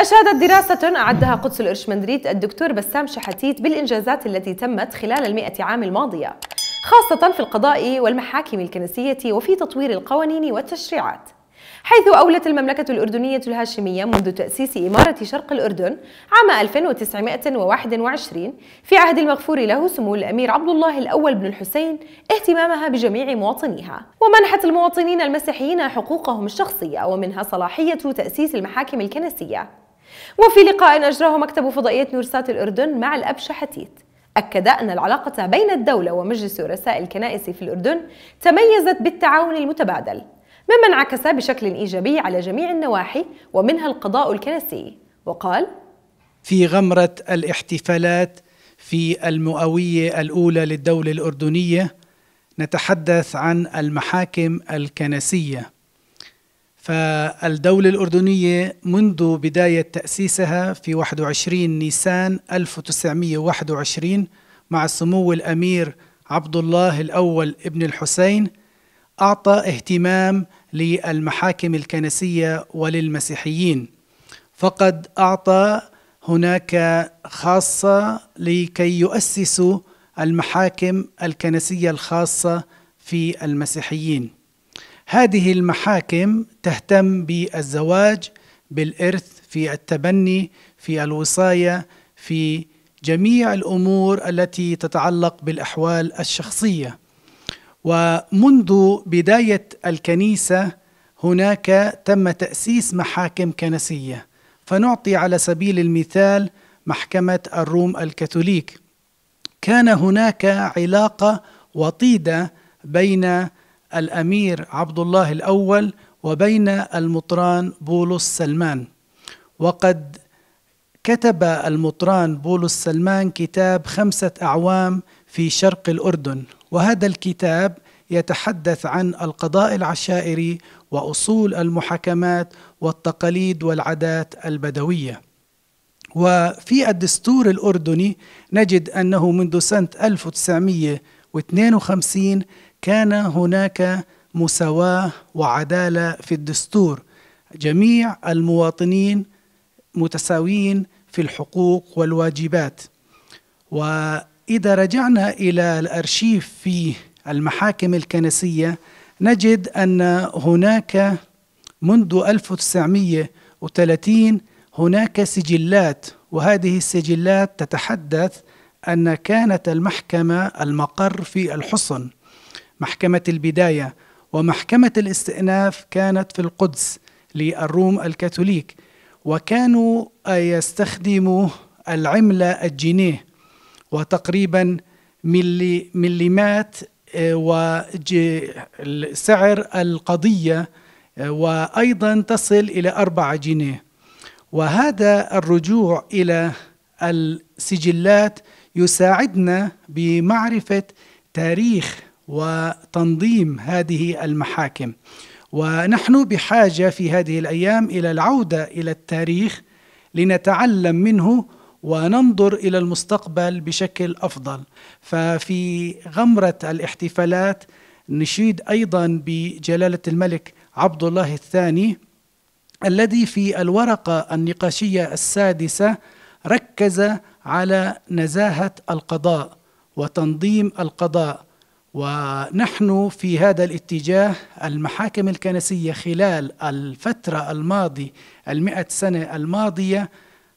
أشادت دراسة أعدها قدس الإرشمندريت الدكتور بسام شحتيت بالإنجازات التي تمت خلال المئة عام الماضية خاصة في القضاء والمحاكم الكنسية وفي تطوير القوانين والتشريعات حيث أولت المملكة الأردنية الهاشمية منذ تأسيس إمارة شرق الأردن عام 1921 في عهد المغفور له سمو الأمير عبد الله الأول بن الحسين اهتمامها بجميع مواطنيها ومنحت المواطنين المسيحيين حقوقهم الشخصية ومنها صلاحية تأسيس المحاكم الكنسية وفي لقاء أجراه مكتب فضائية نورسات الأردن مع الأب شحتيت أكد أن العلاقة بين الدولة ومجلس رؤساء الكنائس في الأردن تميزت بالتعاون المتبادل مما انعكس بشكل إيجابي على جميع النواحي ومنها القضاء الكنسي وقال في غمرة الاحتفالات في المئوية الأولى للدولة الأردنية نتحدث عن المحاكم الكنسيه فالدولة الأردنية منذ بداية تأسيسها في 21 نيسان 1921 مع سمو الأمير عبد الله الأول ابن الحسين أعطى اهتمام للمحاكم الكنسية وللمسيحيين فقد أعطى هناك خاصة لكي يؤسسوا المحاكم الكنسية الخاصة في المسيحيين هذه المحاكم تهتم بالزواج بالارث في التبني في الوصايه في جميع الامور التي تتعلق بالاحوال الشخصيه ومنذ بدايه الكنيسه هناك تم تاسيس محاكم كنسيه فنعطي على سبيل المثال محكمه الروم الكاثوليك كان هناك علاقه وطيده بين الأمير عبد الله الأول وبين المطران بولس سلمان وقد كتب المطران بولس سلمان كتاب خمسة أعوام في شرق الأردن وهذا الكتاب يتحدث عن القضاء العشائري وأصول المحاكمات والتقاليد والعادات البدوية وفي الدستور الأردني نجد أنه منذ سنة 1952 كان هناك مساواة وعدالة في الدستور جميع المواطنين متساويين في الحقوق والواجبات وإذا رجعنا إلى الأرشيف في المحاكم الكنسية نجد أن هناك منذ 1930 هناك سجلات وهذه السجلات تتحدث أن كانت المحكمة المقر في الحصن محكمة البداية ومحكمة الاستئناف كانت في القدس للروم الكاثوليك وكانوا يستخدموا العملة الجنيه وتقريبا ملي مليمات آه، وسعر القضية آه، وأيضا تصل إلى أربعة جنيه وهذا الرجوع إلى السجلات يساعدنا بمعرفة تاريخ وتنظيم هذه المحاكم ونحن بحاجه في هذه الايام الى العوده الى التاريخ لنتعلم منه وننظر الى المستقبل بشكل افضل ففي غمره الاحتفالات نشيد ايضا بجلاله الملك عبد الله الثاني الذي في الورقه النقاشيه السادسه ركز على نزاهه القضاء وتنظيم القضاء ونحن في هذا الاتجاه المحاكم الكنسية خلال الفترة الماضية المئة سنة الماضية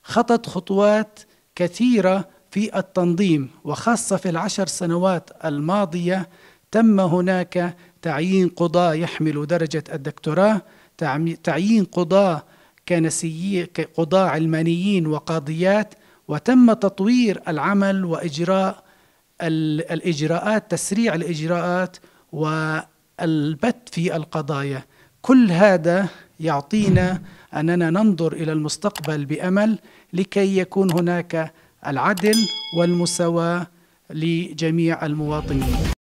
خطت خطوات كثيرة في التنظيم وخاصة في العشر سنوات الماضية تم هناك تعيين قضاة يحمل درجة الدكتوراه تعيين قضاة كنسيين قضاة علمانيين وقاضيات وتم تطوير العمل وإجراء الإجراءات تسريع الإجراءات والبت في القضايا كل هذا يعطينا أننا ننظر إلى المستقبل بأمل لكي يكون هناك العدل والمساواة لجميع المواطنين